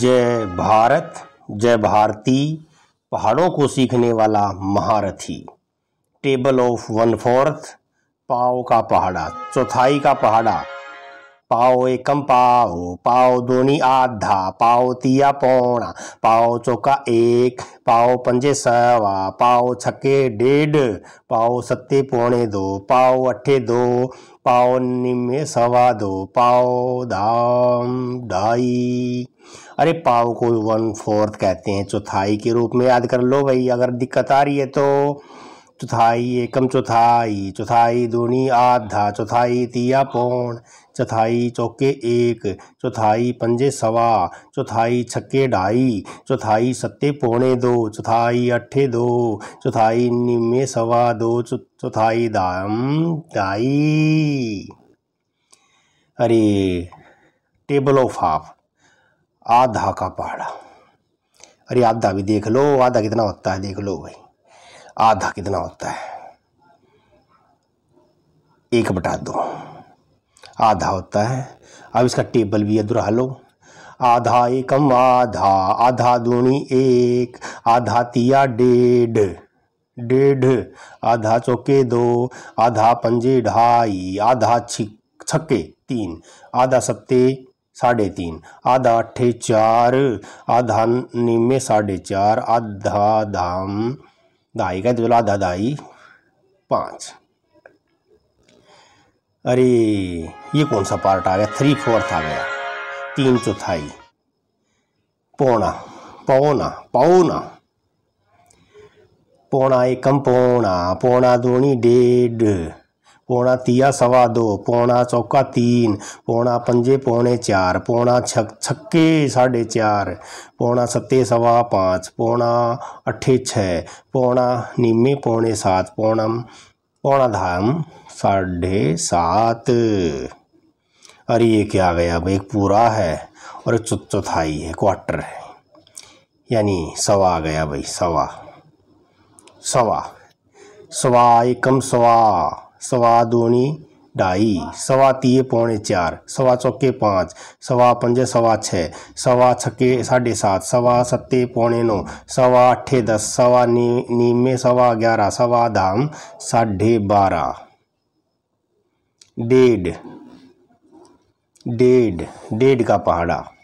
जय भारत जय भारती पहाड़ों को सीखने वाला महारथी टेबल ऑफ वन फोर्थ पाओ का पहाड़ा चौथाई का पहाड़ा पाओ एकम पाओ पाओ दोनी आधा पाओ तिया पौना पाओ चौका एक पाओ पंजे सवा पाओ छके डेढ़ पाओ सत्ते पौने दो पाओ अट्ठे दो पाओ निम्मे सवा दो पाओ धाम ढाई अरे पाव को वन फोर्थ कहते हैं चौथाई के रूप में याद कर लो भाई अगर दिक्कत आ रही है तो चौथाई एकम चौथाई चौथाई दूनी आधा चौथाई तिया पौन चौथाई चौके एक चौथाई पंजे सवा चौथाई छक्के ढाई चौथाई सत्ते पौने दो चौथाई अट्ठे दो चौथाई निम्मे सवा दो चौथाई दाम ढाई अरे टेबल ऑफ हाफ आधा का पहाड़ा अरे आधा भी देख लो आधा कितना होता है देख लो भाई आधा कितना होता है एक बटा दो आधा होता है अब इसका टेबल भी अधूरा लो आधा एकम आधा आधा दूनी एक आधा तिया डेढ़ डेढ़ आधा चौके दो आधा पंजे ढाई आधा छिक छक्के तीन आधा सत्ते साढ़े तीन आधा अठे चार आधा निमे साढ़े चार आधा धाम दाई का तो चलो आधा दाई पाँच अरे ये कौन सा पार्ट आ गया थ्री फोर्थ आ गया तीन चौथाई पौना पौना पौना पौना एकम पौना पौना दूनी डेढ़ पौना तिया सवा दो पौना चौका तीन पौना पंजे पौने चार पौना छक छक्के साढ़े चार पौना सत्ते सवा पाँच पौना अठे छः पौना नीमे पौने सात पौनम पौना धाम साढ़े सात अरे ये क्या आ गया अब एक पूरा है और एक चौथाई है क्वार्टर है यानी सवा आ गया भाई सवा सवा सवा एकम सवा सवा दूनी ढाई सवा तीह पौने चार सवा चौके पाँच सवा पंजे सवा छः सवा छके साढ़े सात सवा सत्ते पौने नौ सवा अठे दस सवा नी नीमे सवा ग्यारह सवा धाम साढ़े बारह डेढ़ डेढ़ डेढ़ का पहाड़ा